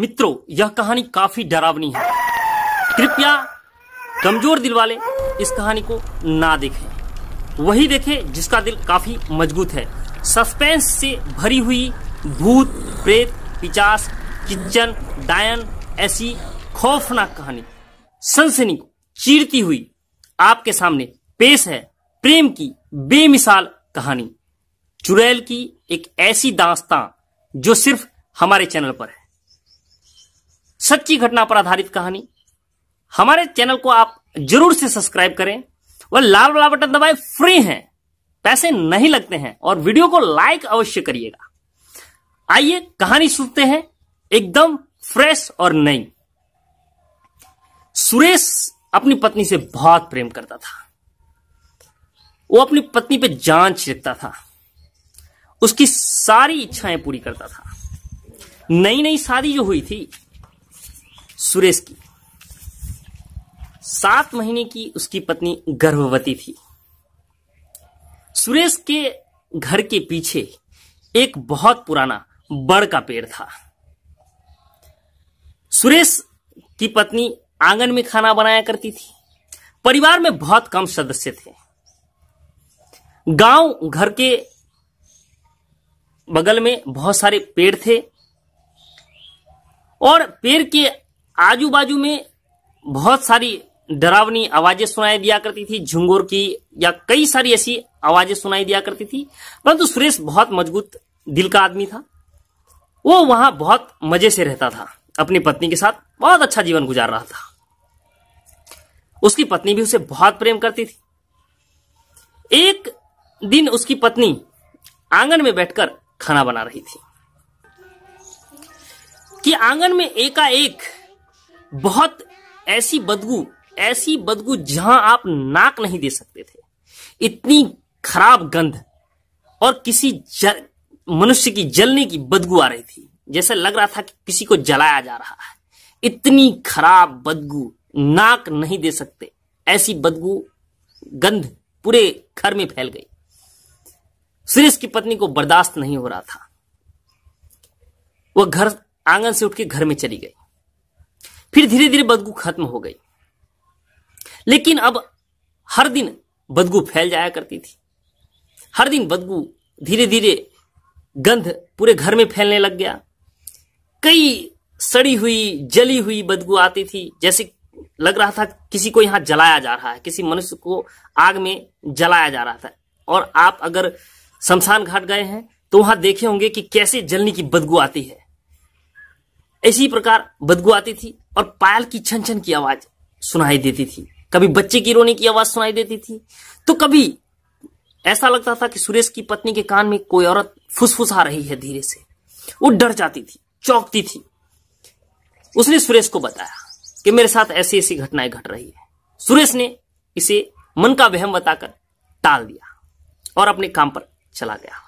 मित्रों यह कहानी काफी डरावनी है कृपया कमजोर दिल वाले इस कहानी को ना देखें वही देखें जिसका दिल काफी मजबूत है सस्पेंस से भरी हुई भूत प्रेत पिचास किचन डायन ऐसी खौफनाक कहानी सनसनी चीरती हुई आपके सामने पेश है प्रेम की बेमिसाल कहानी चुड़ैल की एक ऐसी दास्तां जो सिर्फ हमारे चैनल पर है सच्ची घटना पर आधारित कहानी हमारे चैनल को आप जरूर से सब्सक्राइब करें वह लाल वाला बटन दबाए फ्री हैं पैसे नहीं लगते हैं और वीडियो को लाइक अवश्य करिएगा आइए कहानी सुनते हैं एकदम फ्रेश और नई सुरेश अपनी पत्नी से बहुत प्रेम करता था वो अपनी पत्नी पे जान छिड़कता था उसकी सारी इच्छाएं पूरी करता था नई नई शादी जो हुई थी सुरेश की सात महीने की उसकी पत्नी गर्भवती थी सुरेश के घर के पीछे एक बहुत पुराना बड़ का पेड़ था सुरेश की पत्नी आंगन में खाना बनाया करती थी परिवार में बहुत कम सदस्य थे गांव घर के बगल में बहुत सारे पेड़ थे और पेड़ के आजू बाजू में बहुत सारी डरावनी आवाजें सुनाई दिया करती थी झुंगोर की या कई सारी ऐसी आवाजें सुनाई दिया करती थी परंतु सुरेश बहुत मजबूत दिल का आदमी था वो वहां बहुत मजे से रहता था अपनी पत्नी के साथ बहुत अच्छा जीवन गुजार रहा था उसकी पत्नी भी उसे बहुत प्रेम करती थी एक दिन उसकी पत्नी आंगन में बैठकर खाना बना रही थी कि आंगन में एकाएक बहुत ऐसी बदबू ऐसी बदबू जहां आप नाक नहीं दे सकते थे इतनी खराब गंध और किसी जल मनुष्य की जलने की बदबू आ रही थी जैसे लग रहा था कि किसी को जलाया जा रहा है इतनी खराब बदबू नाक नहीं दे सकते ऐसी बदबू गंध पूरे घर में फैल गई सुरेश की पत्नी को बर्दाश्त नहीं हो रहा था वह घर आंगन से उठ के घर में चली गई फिर धीरे धीरे बदबू खत्म हो गई लेकिन अब हर दिन बदबू फैल जाया करती थी हर दिन बदबू धीरे धीरे गंध पूरे घर में फैलने लग गया कई सड़ी हुई जली हुई बदबू आती थी जैसे लग रहा था किसी को यहां जलाया जा रहा है किसी मनुष्य को आग में जलाया जा रहा था और आप अगर शमशान घाट गए हैं तो वहां देखे होंगे कि कैसे जलने की बदबू आती है इसी प्रकार बदबू आती थी और पायल की छन छन की आवाज सुनाई देती थी कभी बच्चे की रोने की आवाज सुनाई देती थी तो कभी ऐसा लगता था कि सुरेश की पत्नी के कान में कोई औरत फुसफुसा रही है धीरे से वो डर जाती थी चौंकती थी उसने सुरेश को बताया कि मेरे साथ ऐसी ऐसी घटनाएं घट रही है सुरेश ने इसे मन का वहम बताकर टाल दिया और अपने काम पर चला गया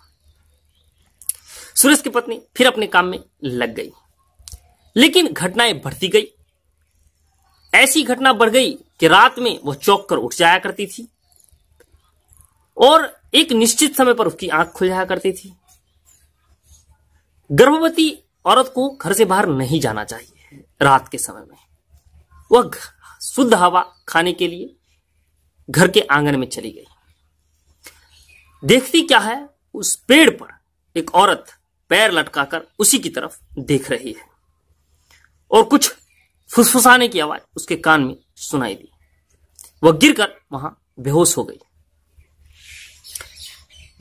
सुरेश की पत्नी फिर अपने काम में लग गई लेकिन घटनाएं बढ़ती गई ऐसी घटना बढ़ गई कि रात में वह चौक कर उठ जाया करती थी और एक निश्चित समय पर उसकी आंख खुल जाया करती थी गर्भवती औरत को घर से बाहर नहीं जाना चाहिए रात के समय में वह शुद्ध हवा खाने के लिए घर के आंगन में चली गई देखती क्या है उस पेड़ पर एक औरत पैर लटकाकर उसी की तरफ देख रही है और कुछ फुसफुसाने की आवाज उसके कान में सुनाई दी वह गिरकर वहां बेहोश हो गई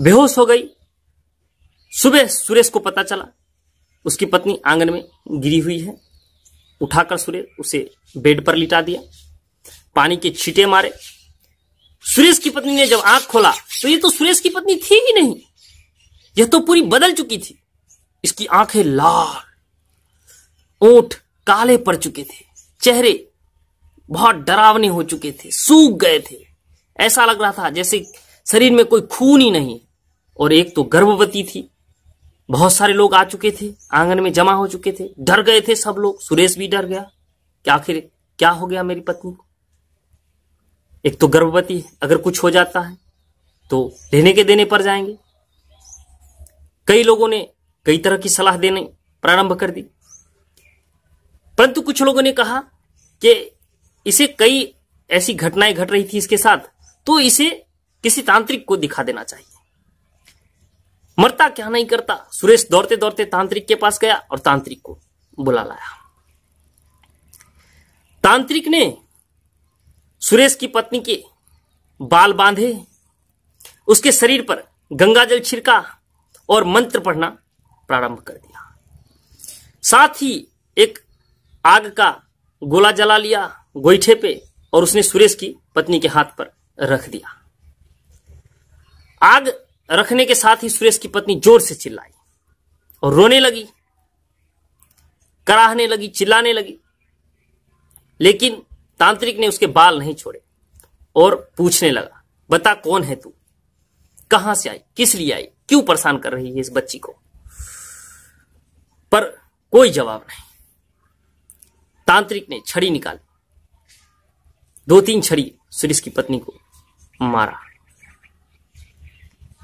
बेहोश हो गई सुबह सुरेश को पता चला उसकी पत्नी आंगन में गिरी हुई है उठाकर सुरेश उसे बेड पर लिटा दिया पानी के छींटे मारे सुरेश की पत्नी ने जब आंख खोला तो ये तो सुरेश की पत्नी थी ही नहीं यह तो पूरी बदल चुकी थी इसकी आंखें लाल ओठ काले पड़ चुके थे चेहरे बहुत डरावने हो चुके थे सूख गए थे ऐसा लग रहा था जैसे शरीर में कोई खून ही नहीं और एक तो गर्भवती थी बहुत सारे लोग आ चुके थे आंगन में जमा हो चुके थे डर गए थे सब लोग सुरेश भी डर गया कि आखिर क्या हो गया मेरी पत्नी को एक तो गर्भवती अगर कुछ हो जाता है तो लेने के देने पर जाएंगे कई लोगों ने कई तरह की सलाह देने प्रारंभ कर दी परंतु कुछ लोगों ने कहा कि इसे कई ऐसी घटनाएं घट रही थी इसके साथ तो इसे किसी तांत्रिक को दिखा देना चाहिए मरता क्या नहीं करता सुरेश दौड़ते दौड़ते तांत्रिक के पास गया और तांत्रिक को बुला लाया तांत्रिक ने सुरेश की पत्नी के बाल बांधे उसके शरीर पर गंगाजल छिड़का और मंत्र पढ़ना प्रारंभ कर दिया साथ ही एक आग का गोला जला लिया गोईठे पे और उसने सुरेश की पत्नी के हाथ पर रख दिया आग रखने के साथ ही सुरेश की पत्नी जोर से चिल्लाई और रोने लगी कराहने लगी चिल्लाने लगी लेकिन तांत्रिक ने उसके बाल नहीं छोड़े और पूछने लगा बता कौन है तू कहां से आई किस लिए आई क्यों परेशान कर रही है इस बच्ची को पर कोई जवाब नहीं तांत्रिक ने छड़ी निकाली दो तीन छड़ी सुरेश की पत्नी को मारा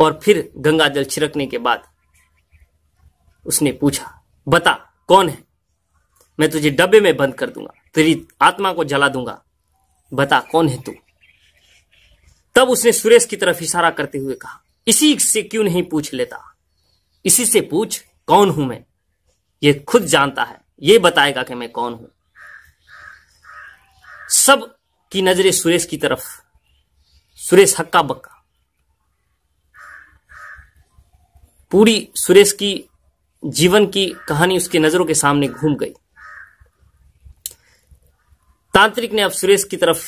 और फिर गंगा जल छिड़कने के बाद उसने पूछा बता कौन है मैं तुझे डब्बे में बंद कर दूंगा तेरी आत्मा को जला दूंगा बता कौन है तू तब उसने सुरेश की तरफ इशारा करते हुए कहा इसी से क्यों नहीं पूछ लेता इसी से पूछ कौन हूं मैं ये खुद जानता है ये बताएगा कि मैं कौन हूं सब की नजरें सुरेश की तरफ सुरेश हक्का बक्का पूरी सुरेश की जीवन की कहानी उसकी नजरों के सामने घूम गई तांत्रिक ने अब सुरेश की तरफ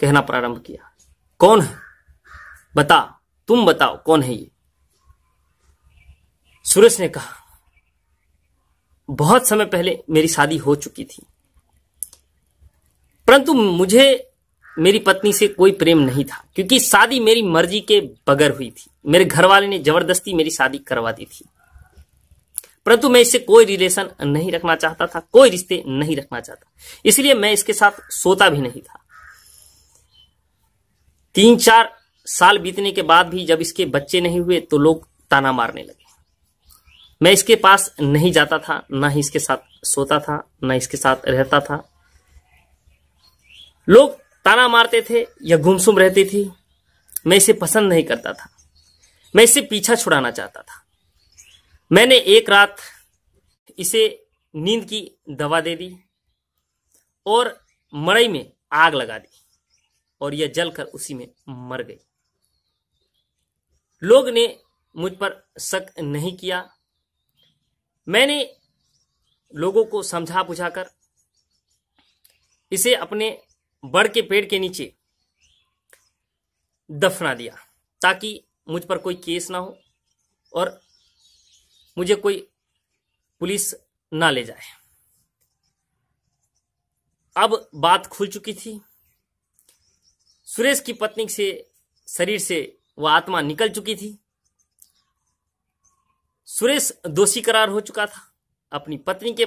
कहना प्रारंभ किया कौन है बता तुम बताओ कौन है ये सुरेश ने कहा बहुत समय पहले मेरी शादी हो चुकी थी परंतु मुझे मेरी पत्नी से कोई प्रेम नहीं था क्योंकि शादी मेरी मर्जी के बगैर हुई थी मेरे घर वाले ने जबरदस्ती मेरी शादी करवा दी थी परंतु मैं इससे कोई रिलेशन नहीं रखना चाहता था कोई रिश्ते नहीं रखना चाहता इसलिए मैं इसके साथ सोता भी नहीं था तीन चार साल बीतने के बाद भी जब इसके बच्चे नहीं हुए तो लोग ताना मारने लगे मैं इसके पास नहीं जाता था ना ही इसके साथ सोता था ना इसके साथ रहता था लोग ताना मारते थे या गुमसुम रहती थी मैं इसे पसंद नहीं करता था मैं इसे पीछा छुड़ाना चाहता था मैंने एक रात इसे नींद की दवा दे दी और मड़ई में आग लगा दी और यह जलकर उसी में मर गई लोग ने मुझ पर शक नहीं किया मैंने लोगों को समझा बुझाकर इसे अपने बड़ के पेड़ के नीचे दफना दिया ताकि मुझ पर कोई केस ना हो और मुझे कोई पुलिस ना ले जाए अब बात खुल चुकी थी सुरेश की पत्नी से शरीर से वह आत्मा निकल चुकी थी सुरेश दोषी करार हो चुका था अपनी पत्नी के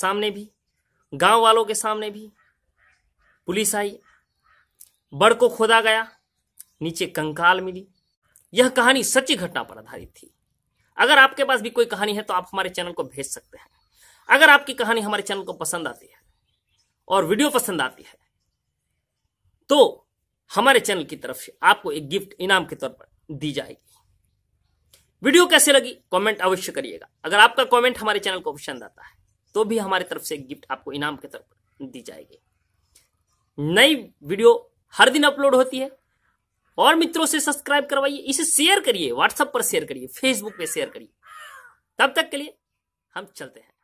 सामने भी गांव वालों के सामने भी पुलिस आई बड़ को खोदा गया नीचे कंकाल मिली यह कहानी सच्ची घटना पर आधारित थी अगर आपके पास भी कोई कहानी है तो आप हमारे चैनल को भेज सकते हैं अगर आपकी कहानी हमारे चैनल को पसंद आती है और वीडियो पसंद आती है तो हमारे चैनल की तरफ से आपको एक गिफ्ट इनाम के तौर पर दी जाएगी वीडियो कैसे लगी कमेंट अवश्य करिएगा अगर आपका कमेंट हमारे चैनल को पसंद आता है तो भी हमारी तरफ से एक गिफ्ट आपको इनाम के तौर पर दी जाएगी नई वीडियो हर दिन अपलोड होती है और मित्रों से सब्सक्राइब करवाइए इसे शेयर करिए व्हाट्सएप पर शेयर करिए फेसबुक पे शेयर करिए तब तक के लिए हम चलते हैं